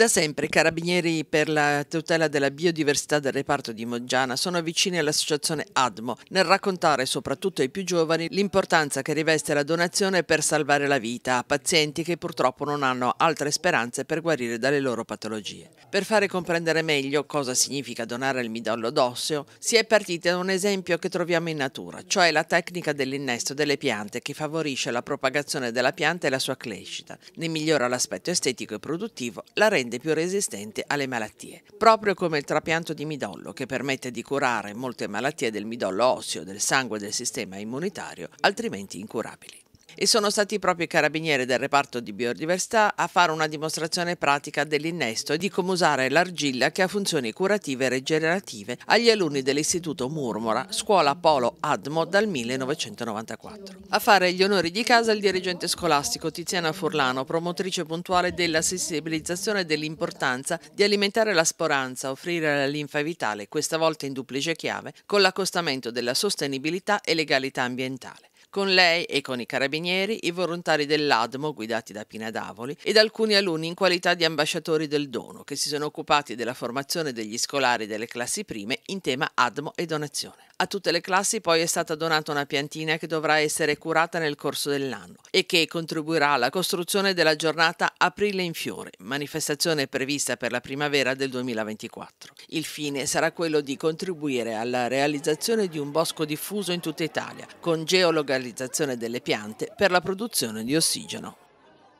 Da sempre i carabinieri per la tutela della biodiversità del reparto di Moggiana sono vicini all'associazione ADMO nel raccontare soprattutto ai più giovani l'importanza che riveste la donazione per salvare la vita a pazienti che purtroppo non hanno altre speranze per guarire dalle loro patologie. Per fare comprendere meglio cosa significa donare il midollo d'osseo si è partiti da un esempio che troviamo in natura, cioè la tecnica dell'innesto delle piante che favorisce la propagazione della pianta e la sua crescita, ne migliora l'aspetto estetico e produttivo, la rende rende più resistente alle malattie, proprio come il trapianto di midollo che permette di curare molte malattie del midollo osseo, del sangue e del sistema immunitario, altrimenti incurabili e sono stati proprio i carabinieri del reparto di biodiversità a fare una dimostrazione pratica dell'innesto e di come usare l'argilla che ha funzioni curative e regenerative agli alunni dell'Istituto Murmora, scuola Polo Admo dal 1994. A fare gli onori di casa il dirigente scolastico Tiziana Furlano, promotrice puntuale della sensibilizzazione dell'importanza di alimentare la sporanza, offrire la linfa vitale, questa volta in duplice chiave, con l'accostamento della sostenibilità e legalità ambientale. Con lei e con i carabinieri, i volontari dell'ADMO, guidati da Pina Davoli, ed alcuni alunni in qualità di ambasciatori del dono, che si sono occupati della formazione degli scolari delle classi prime in tema ADMO e donazione. A tutte le classi poi è stata donata una piantina che dovrà essere curata nel corso dell'anno e che contribuirà alla costruzione della giornata Aprile in Fiore, manifestazione prevista per la primavera del 2024. Il fine sarà quello di contribuire alla realizzazione di un bosco diffuso in tutta Italia, con geolocalizzazione delle piante per la produzione di ossigeno.